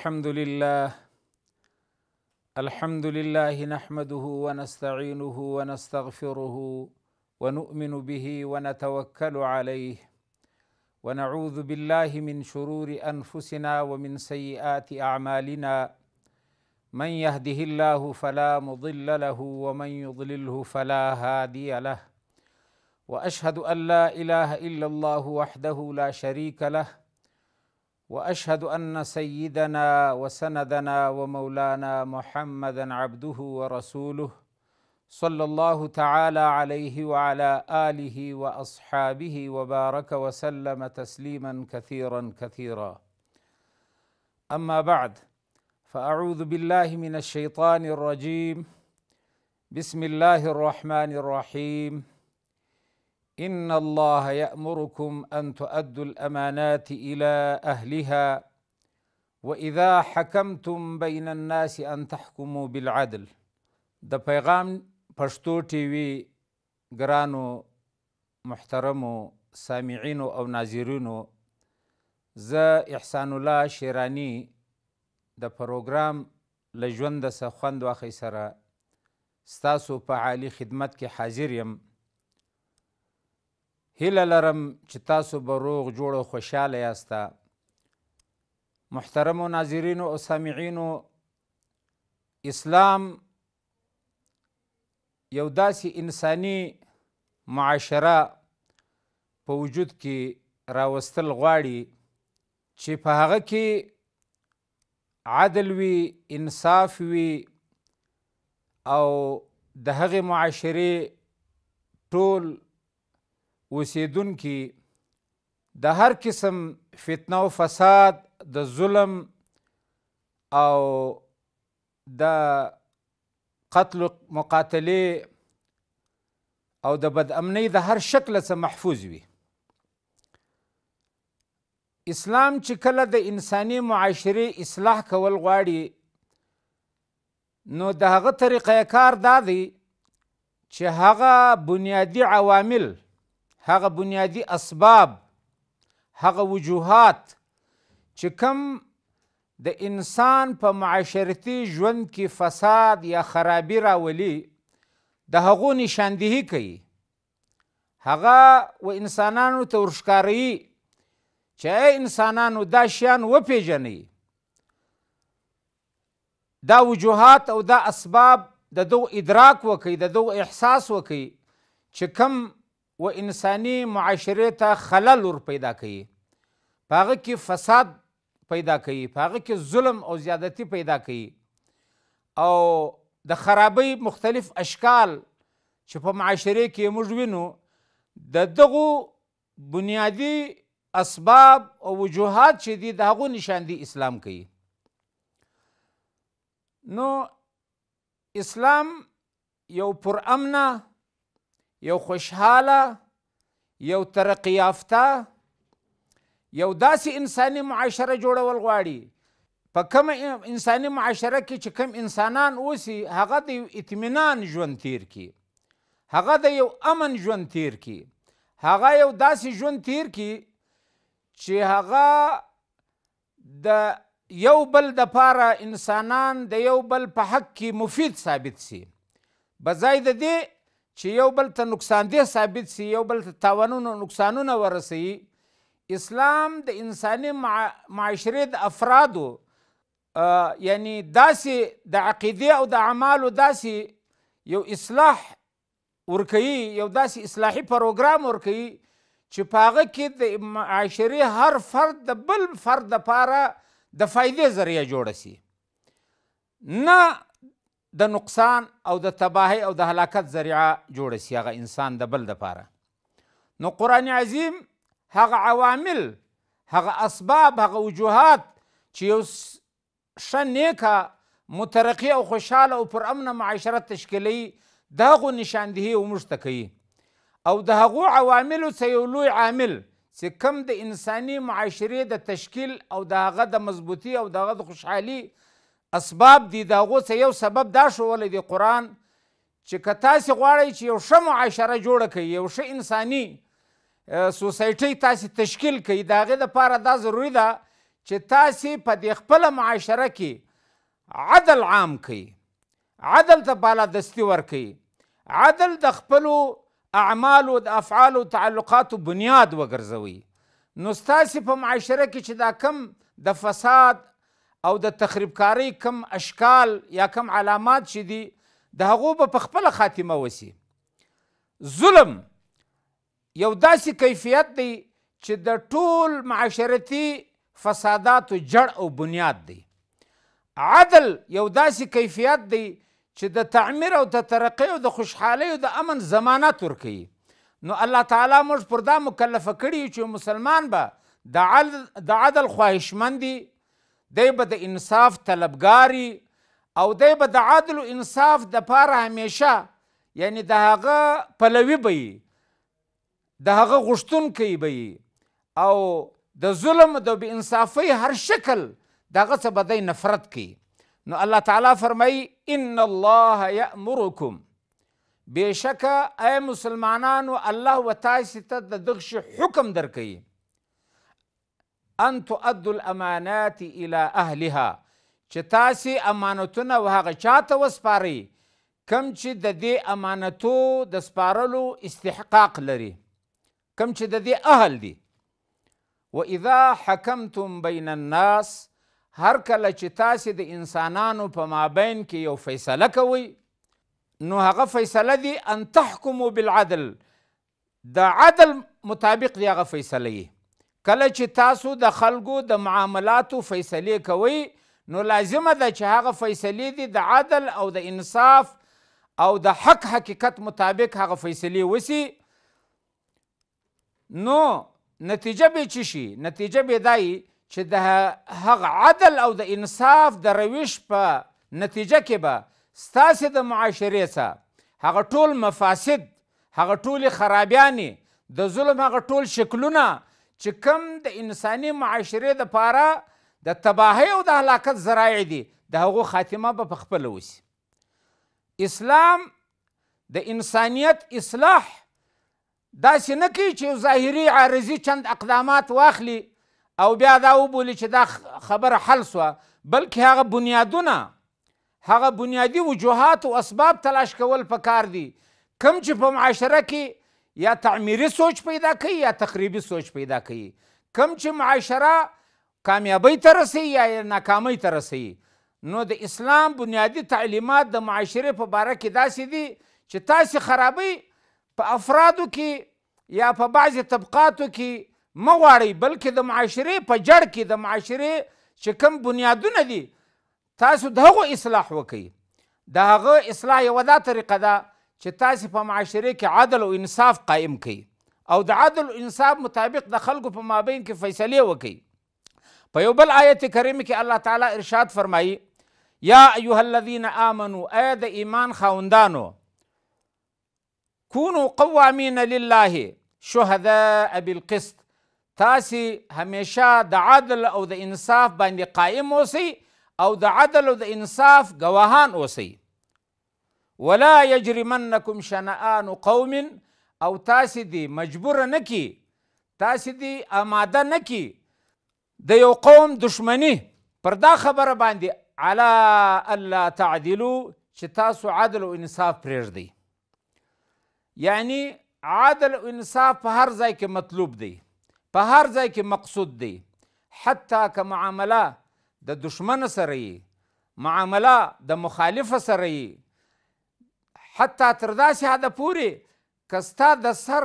الحمد لله الحمد لله نحمده ونستعينه ونستغفره ونؤمن به ونتوكل عليه ونعوذ بالله من شرور انفسنا ومن سيئات اعمالنا من يهده الله فلا مضل له ومن يضلله فلا هادي له واشهد ان لا اله الا الله وحده لا شريك له واشهد ان سيدنا وسندنا ومولانا محمدا عبده ورسوله صلى الله تعالى عليه وعلى اله واصحابه وبارك وسلم تسليما كثيرا كثيرا اما بعد فاعوذ بالله من الشيطان الرجيم بسم الله الرحمن الرحيم ان الله يامركم ان تؤدوا الامانات الى اهلها واذا حكمتم بين الناس ان تحكموا بالعدل د پیغام پښتو ټي وي ګرانو محترمو سامعینو او ناظرینو زه احسان الله شیرانی د پروګرام لژوند څخه خوند واخی سره ستاسو په عالی خدمت کې حاضر یم هیله لرم چې تاسو به روغ جوړ خوشحاله یاسته محترمو ناظرینو او سامعینو اسلام یو داسې انساني معاشره په وجود کې راوستل غواړي چې په هغه کې عدل وي انصاف وي او د هغې معاشرې ټول اوسیدونکي د هر قسم فتنه او فساد د ظلم او د قتل مقاتلې او د بدامنۍ د هر شکل څخه محفوظ وي اسلام چې کله د انساني معاشره اصلاح کول غواړي نو د هغه طریقه کار دا دی چې هغه بنیادی عوامل هغه بنیادی اسباب هغه وجوهات چې کم د انسان په معاشرتي ژوند کې فساد یا خرابي راولي د هغو نشاندهي کوي هغه و انسانانو ته ورشکاري چې انسانانو دا شیان وپیژني دا وجوهات او دا اسباب د دو ادراک وکي د دو احساس وکي چې کم و انساني معاشره ته خلل ور پیدا کوي په هغه کې فساد پیدا کوي په هغه کې ظلم او زیادتی پیدا کوي او د خرابې مختلف اشکال چې په معاشره کې موږ وینو د دغو بنیادی اسباب او وجوهات چې دي د هغو نشاندي اسلام کوي نو اسلام یو پر امنه یو خوشحاله یو ترقی یافته یو داسې انساني معاشره جوړول غواړي په کوم انساني معاشره کې چې کوم انسانان اوسي هغه د اطمینان ژوند تیر کی هغه د یو امن ژوند تیر کی هغه یو داسې ژوند تیر کی چې هغه د یو بل د پاره انسانان د یو بل په حق کې مفید ثابت سي بځای د دې چې یو بل ته نقصان دې ثابت سي یو بل ته تاوانونه نقصانونه ورسي اسلام د انساني معاشري د افرادو یعنی داسې د عقیدې او د اعمالو داسې یو اصلاح ورکوي یو داسې اصلاحي پروګرام ورکوي چې په هغه کې د معاشري هر فرد د بل فرد لپاره د فایدې ذریعه جوړه سي نه د نقصان او د تباهی او د هلاکت ذریعہ جوړه سي هغه انسان د بل دپاره نو قرآن عظیم هغه عوامل هغه اسباب هغه وجوهات چې یو ښه نیکه مترقي او خوشحاله او پر امن معاشره تشکیلوي د هغو نشاندهي موږ ته کوي او د هغو عواملو څه یو لوی عامل چې کم د انساني معاشرې د تشکیل او د هغه د مضبوطي او د هغه د خوشحالي اسباب دي دا غو یو سبب دا شو ولې دی قران چې که تاسو غواړئ چې یو ښه معاشره جوړه کړئ یو ښه انساني سوسایټي تاسو تشکیل کړئ دا غي د پاره دا ضروری ده چې تاسو په دې خپل معاشره کې عدل عام کړئ عدل ته بالادستي ورکړئ عدل د خپلو اعمالو د افعالو تعلقاتو بنیاد وګرځوئ نو ستاسو په معاشره کې چې دا کم د فساد او د تخریبکاری کم اشکال یا کم علامات چې دي د هغو به په خپله خاتمه وسی ظلم یو داسې کیفیت دی چې د ټول معاشرتي فساداتو جړ او بنیاد دی عدل یو داسې کیفیت دی چې د تعمیر او د ترقۍ او د خوشحالۍ او د امن ضمانت ورکوي نو الله تعالی موږ پر دا مکلفه کړي چې مسلمان به د عدل خواهشمندي دی به د انصاف طلبګاری او دی به د عدل او انصاف د پاره همیشه یعنی د هغه پلوي به د هغه غشتون کوي به او د ظلم د بې انصافۍ هر شکل دغه څه به دی نفرت کوي نو الله تعالی فرمایي ان الله یامرکم بشکه اے مسلمانانو الله و تاسو ته د دغه حکم درکوي ان تؤدوا الامانات الى اهلها چې تاسو امانتونه وهغه چاته وسپاري کم چې د دې امانتو د سپارلو استحقاق لري کم چې د دې اهل دي واذا حکمتم بین الناس هر کله چې تاسو د انسانانو په مابین کې یو فیصله کوئ نو هغه فیصله دي ان تحکمو بالعدل د عدل مطابق دی هغه فیصله یې کله چې تاسو د خلکو د معاملاتو فیصلې کوئ نو لازمه ده چې هغه فیصلې دي د عدل او د انصاف او د حق حقیقت مطابق هغه فیصلې وسی نو نتیجه به چی شي نتیجه به دای چې د هغه عدل او د انصاف د رویش په نتیجه کې به ستاسو د معاشرې څخه هغه ټول مفاسد هغه ټول خرابیانی د ظلم هغه ټول شکلونه چې کم د انساني معاشرې د پاره د تباهۍ او د هلاکت ذرایع دي د هغو خاتمه به په خپله وسي اسلام د انسانیت اصلاح داسې نه کوي چې ظاهري عارضي چند اقدامات واخلي او بیا دا وبولي چې دا خبره حل سوه بلکې هغه بنیادونه هغه بنیادي وجوهات او اسباب تلاش کول پکار دي کم چې په معاشره کې یا تعمیري سوچ پیدا کوي یا تخریبي سوچ پیدا کوي کم چې معاشره کامیابی ته رسي یا ناکامۍ ته رسي نو د اسلام بنیادی تعلیمات د معاشره په باره کې داسې دي چې تاسې خرابۍ په افرادو کې یا په بعضې طبقاتو کې مه غواړئ بلکې د معاشرې په جړ کې د معاشرې چې کوم بنیادونه دي تاسو د هغو اصلاح وکئ د هغه اصلاح یوه دا طریقه ده چې تاسو په معاشره کې عدل او انصاف قائم کړئ او د عدل او انصاف مطابق د خلکو په مابین کې فیصلې وکړئ په یو بل آیت کریم کې الله تعالی ارشاد فرمایي یا ایها الذین آمنوا ای د ایمان خاوندانو كونوا قوامين لله شهداء بالقسط تاسي هميشا دا عدل او دا انصاف باندې قائم اوسئ او دا عدل او دا انصاف قواهان اوسئ ولا یجرمنکم شنآن قوم او تاسې دی مجبور نه کی تاسې دی آماده نه کی د یو قوم دشمنی پر دا خبره باندې علا الله تعدلو چې تاسو عدل او انصاف پرېږدئ یعنی عادل او انصاف په هر ځای کې مطلوب دی په هر ځای کې مقصود دی حتی که معامله د دشمن سره یي معامله د مخالفه سره یي حتی تر داسې حده پورې که ستا د سر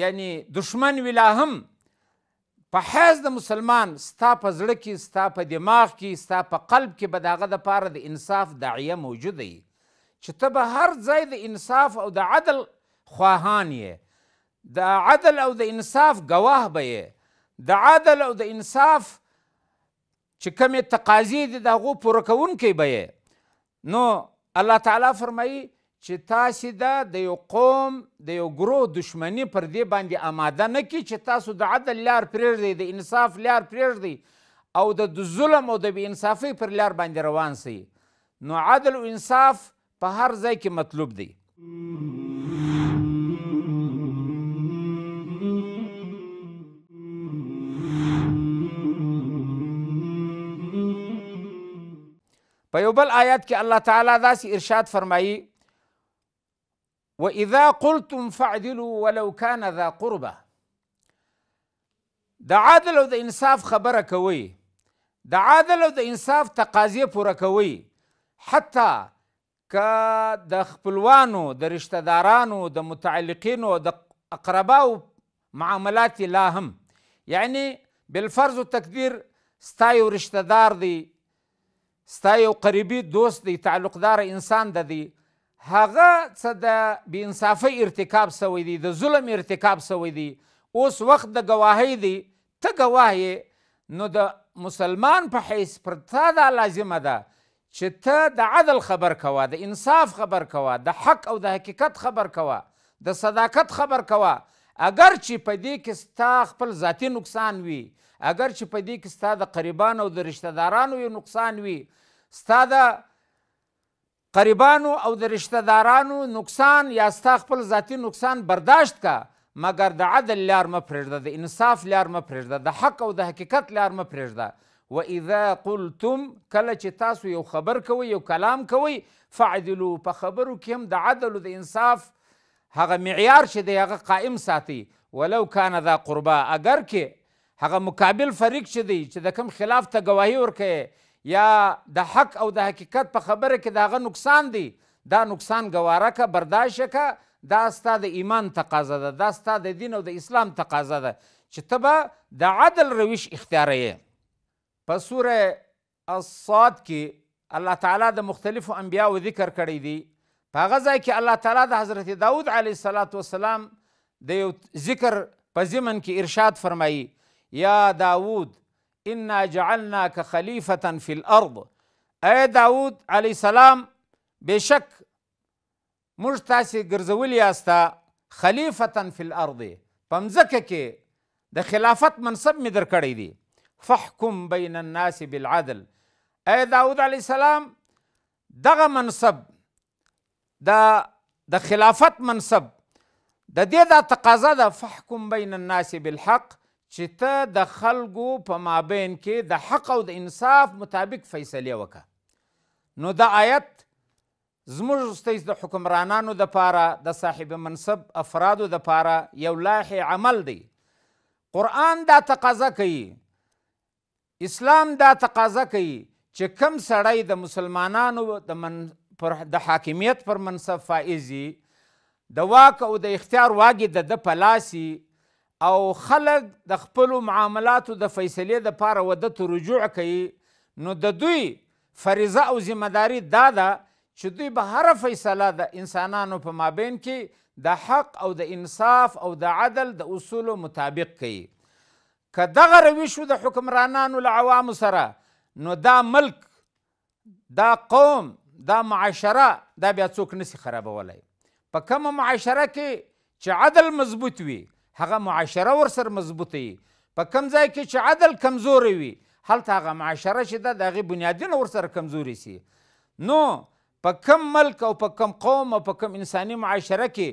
یعنی دشمن وي لا هم په حیث د مسلمان ستا په زړه کې ستا په دماغ کې ستا په قلب کې به د هغه دپاره د انصاف داعیه موجود وي چې ته به هر ځای د انصاف او د عدل خواهان یې د عدل او د انصاف گواه به یې د عدل او د انصاف چې کمې تقاضې دي د هغو پوره کوونکی به یې نو الله تعالی فرمایي چې تاسو دا د یو قوم د یو ګروه دشمنی پر دې باندې آماده نه کی چې تاسو د عدل لار پرېږدئ د انصاف لار پرېږدئ او د ظلم او د بې انصافۍ پر لار باندې روان سئ نو عدل او انصاف په هر ځای کې مطلوب دی په یو بل آیات کې الله تعالی داسې ارشاد فرمایي واذا قلتم فعدلوا ولو كان ذا قربه د عادل او د انصاف خبره کوي د عادل او د انصاف تقاضې پوره کوي حتی که د خپلوانو د رشتہ دارانو د متعلقینو د اقرباو معاملات لا هم یعنی بالفرض و تقدیر ستا یو رشتہ دار دی ستا یو قریبي دوست دی تعلقدار انسان ده دی هغه څه د بې انصافۍ ارتکاب سوی دی د ظلم ارتکاب سوی دی اوس وخت د ګواهۍ دی ته ګواه نو د مسلمان په حیث پر تا دا لازمه ده چې ته د عدل خبر کوه د انصاف خبر کوه د حق او د حقیقت خبر کوه د صداقت خبر کوه اگر چې په دې کې ستا خپل ذاتی نقصان وي اگر چې په دې کې ستا د قریبانو او د رشتہ دارانو یو نقصان وي ستا د قریبانو او د رشتہ دارانو نقصان یا ستا خپل ذاتی نقصان برداشت کا مګر د عدل لار م پرېږده د انصاف لار م پرېږده د حق او د حقیقت لار م پرېږده و اذا قلتم کله چې تاسو یو خبر کوئ یو کلام کوئ فعدلو په خبرو کې هم د عدل او د انصاف هغه معیار چې دی هغه قائم ساتي ولو کان ذا قربا اگر کې هغه مقابل فریق چې دی چې د کم خلاف ته گواهی ورکړي یا د حق او د حقیقت په خبره کې دا هغه نقصان دی دا نقصان گواره که برداشت که دا ستا د ایمان تقاضا ده دا ستا د دین او د اسلام تقاضا ده چې ته به د عدل روش اختیاروې په سوره الصاد کې الله تعالی د مختلفو انبیاو ذکر کړی دی په هغه ځای کې الله تعالی د حضرت داود علیه السلام د یو ذکر په ضمن کې ارشاد فرمایي یا داوود انا جعلناک خلیفتا فی الارض اے داوود علی السلام بشک موږ تاسې ګرځول یاستا خلیفتا فی الارض پمځکه کې د خلافت منصب می درکړی دی فحکم بین الناس بالعدل اے داوود علی السلام دغه منصب د د خلافت منصب د دې دا تقاضا ده فحکم بین الناس بالحق چې ته د خلکو په مابین کې د حق او د انصاف مطابق فیصله وکړه نو دا آیت زموږ استیز د حکمرانانو د پاره د صاحب منصب افرادو د پاره یو لاحی عمل دی قرآن دا تقاضا کوي اسلام دا تقاضا کوي چې کم سړی د مسلمانانو د من پر د حاکمیت پر منصب فائزي د واک او د اختیار واګي د د پلاسي او خلک د خپل معاملاتو د فیصلې د پاره ودت رجوع کوي نو د دوی فریضه او ځمداري دا ده چې دوی به هر فیصله د انسانانو په مابین کې د حق او د انصاف او د عدل د اصولو مطابق کوي که دغه رویش د حکمرانانو له عوامو سره نو دا ملک دا قوم دا معاشره دا بیا څوک نسی خرابولی په کومه معاشره کې چې عدل مضبوط وي هغه معاشره ورسره مضبوطه وي په کم ځای کې چې عدل کمزوری وي هلته هغه معاشره چې ده د هغې بنیادونه ورسره کمزوري سي نو په کم ملک او په کم قوم او په کم انساني معاشره کې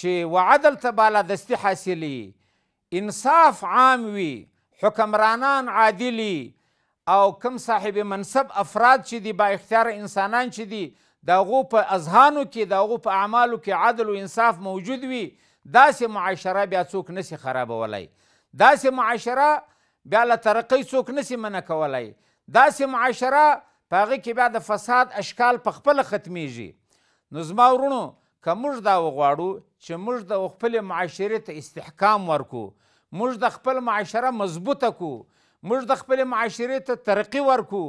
چې و عدل ته بالادستي حاصلې انصاف عام وي حکمرانان عادلي او کم صاحب منصب افراد چې دي با اختیار انسانان چې دي د هغو په اذهانو کې د هغو په اعمالو کې عدل او انصاف موجود وي داسې معاشره بیا څوک نسی خرابولای داسې معاشره بیا له ترقۍ څوک نسی منع کولای داسې معاشره په هغه کې بیا د فساد اشکال په خپله ختمیږي نو زما ورونو که موږ دا وغواړو چې موږ د خپلې معاشرې ته استحکام ورکو موږ د خپل معاشره مضبوطه کو موږ د خپل معاشرې ته ترقی ورکو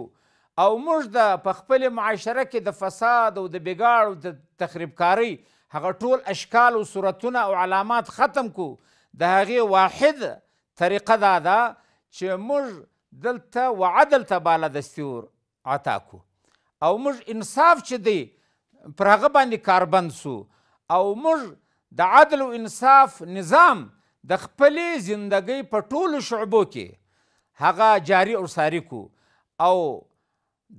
او موږ د په خپل معاشره کې د فساد او د بګاړ او د تخریبکاری هغه ټول اشکال او صورتونه او علامات ختم کو د هغې واحد طریقه دا ده چې موږ دلته و عدل ته بالادستي ور عطا کو او موږ انصاف چې دی پر هغه باندې کاربند سو او موږ د عدل او انصاف نظام د خپلې زندګۍ په ټولو شعبو کې هغه جاری او ساری کو او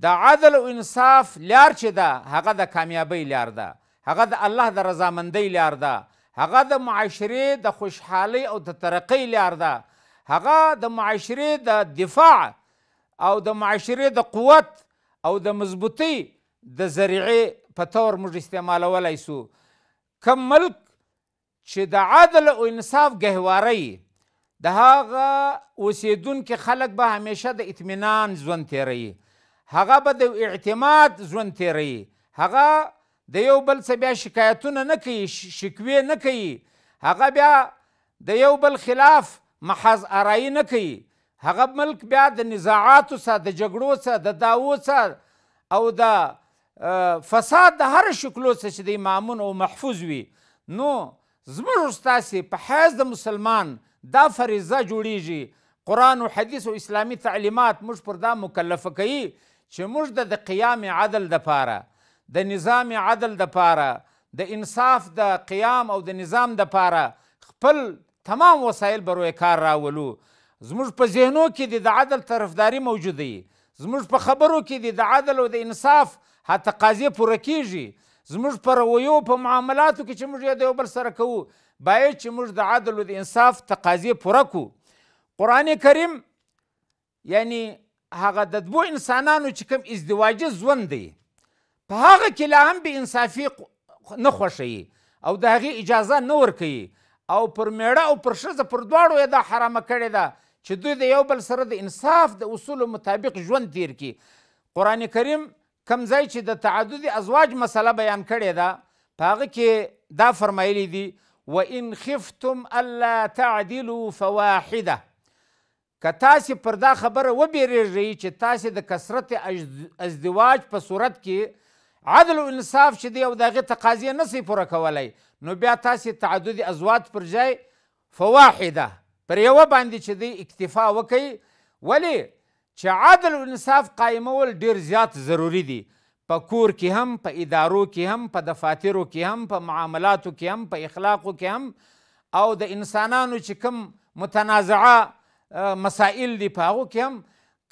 د عدل او انصاف لار چې ده هغه د کامیابۍ لار ده هغه د الله د رضامندۍ لار ده هغه د معاشرې د خوشحالۍ او د ترقۍ لار ده هغه د معاشرې د دفاع او د معاشرې د قوت او د مضبوطۍ د ذریعې په تور موږ استعمالولی سو کم ملک چې د عدل او انصاف ګهواري د هغه اوسیدونکو خلک به همیشه د اطمینان ژوند تیروي هغه به د اعتماد ژوند تیروي هغه د یو بل څه بیا شکایتونه نه کوي شکوې نه کوي هغه بیا د یو بل خلاف محض آرایی نه کوي هغه ملک بیا د نزاعاتو سره د جګړو سره د داوو سره او د فساد د هر شکلو سره چې د مامون او محفوظ وي نو زموږ استاسې په حیث د مسلمان دا فریضه جوړیږي قرآن او حدیث او اسلامي تعلیمات موږ پر دا مکلفه کوي چې موږ د قیام عدل دپاره د نظام عدل د پاره د انصاف د قیام او د نظام د پاره خپل تمام وسایل بر کار راولو زموږ په ذهنو کې د دا عدل طرفداري موجود دی زموږ په خبرو کې د دا عدل او د انصاف حتی قاضی پوره کیږي زموږ په رویو په معاملاتو کې چې موږ یو د یو بل سره کوو باید چې موږ د عدل او د انصاف تقاضې پوره کړو قرآن کریم یعنی هغه د دوو انسانانو چې کوم ازدواجي ژوند دی په هغه کې لا هم به انصافي نه خوښوي او د هغې اجازه نه ورکوي او پر میړه او پر ښځه پر دواړو یې دا حرامه کړې ده چې دوی د یو بل سره د انصاف د اصولو مطابق ژوند تیر کړي قرآن کریم کم ځای چې د تعدد ازواج مسله بیان کړې ده په هغه کې دا فرمایلی دي وان خفتم الا تعدلوا فواحده که تاسې پر دا خبره وبیریږئ چې تاسې د کثرت ازدواج په صورت کې عدل او انصاف چې دی او د هغې تقاضې نه سئ پوره کولی نو بیا تاسې تعدد ازواج پر ځای فواحده پر یوه باندې چې دی اکتفا وکوي ولې چې عدل او انصاف قایمول ډیر زیات ضروری دی په کور کې هم په ادارو کې هم په دفاترو کې هم په معاملاتو کې هم په اخلاقو کې هم او د انسانانو چې کوم متنازعه مسائل دي په هغو کې هم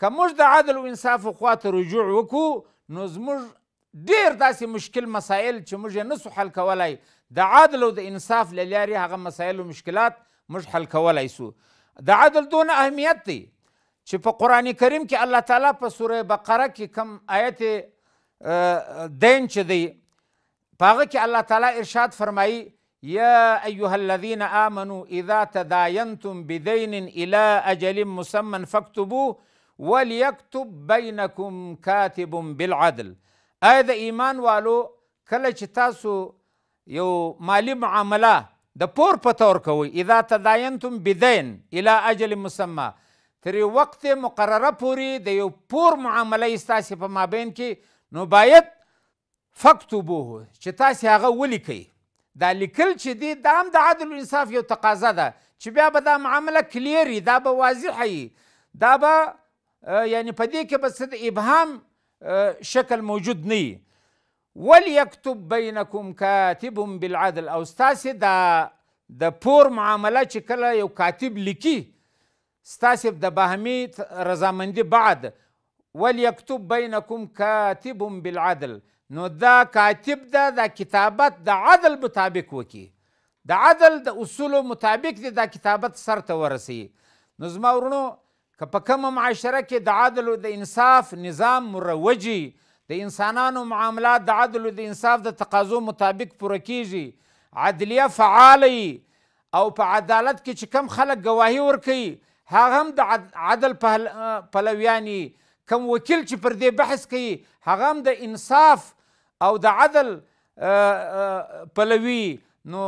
که موږ د عدل و انصاف خوا ته رجوع وکړو نو زموږ ډیر داسې مشکل مسایل چې موږ یې نسو حل کولای د عادل او د انصاف له لارې هغه مسایل او مشکلات موږ حل کولای سو د عادل دونه اهمیت دی چې په قرآن کریم کې الله تعالی په سوره بقره کې کم آیت دین چې دی په هغه کې الله تعالی ارشاد فرمایي یا ایها الذین آمنوا اذا تداینتم بدین الى اجل مسمى فاکتبوه وليكتب بينكم كاتب بالعدل ایا د ایمان والو کله چې تاسو یو مالی معامله د پور په تور کوئ اذا تداینتم بدین الى اجل مسمى تر یو وخت مقرره پورې د یو پور معامله ستاسې په مابین کې نو باید فکتبوه چې تاسې هغه ولیکئ دا لیکل چې دی دا هم د عدل و انصاف یو تقاضا ده چې بیا به دا معامله کلیري دا به واضحه دا به یعنی په دې کې به څه د ابهام شکل موجود نه وليكتب بينكم كاتب بالعدل او ستاسې دا د پور معامله چې کله یو کاتب لیکي ستاسې د بهمي رضامندي بعد وليكتب بينكم كاتب بالعدل نو دا کاتب دا د کتابت د عدل مطابق وکي د عدل د اصولو مطابق دی دا کتابت سرته ورسی نو زما ورونو که په کومه معاشره کې د عدل او د انصاف نظام مروجي د انسانانو معاملات د عدل او د انصاف د تقاضو مطابق پوره کیږي عدلیه فعاله او په عدالت کې چې کم خلک گواهی ورکوي هغه هم د عدل پلویانی کم وکیل چې پر دې بحث کوي هغه هم د انصاف او د عدل پلوي نو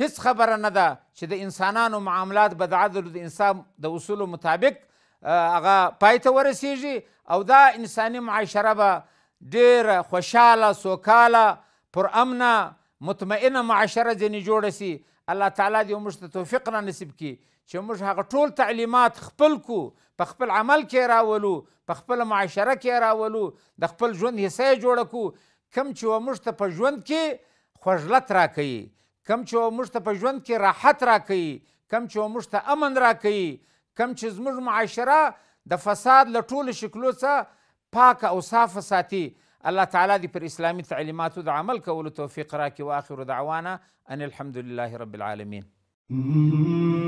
هیڅ خبره نه ده چې د انسانانو معاملات به د عدل او د انصاف د اصولو مطابق هغه پای ته ورسیږي او دا انساني معاشره به ډېره خوشحاله سوکاله پر امنه مطمئنه معاشره ځینې جوړه سي الله تعالی دې موږ ته توفیق را نصیب کړي چې موږ هغه ټول تعلیمات خپل کو په خپل عمل کې راولو په خپل معاشره کې راولو د خپل ژوند حصه جوړ کو کم چې موږ ته په ژوند کې خوجلت راکړي کم چې موږ ته په ژوند کې راحت راکړي کم چې موږ ته امن راکړي کم چې زموږ معاشره د فساد له ټولو شکلو څخه پاکه او صافه ساتي الله تعالی دې پر اسلامي تعلیماتو د عمل کولو توفیق راکړي واخر دعوانا ان الحمد لله رب العالمین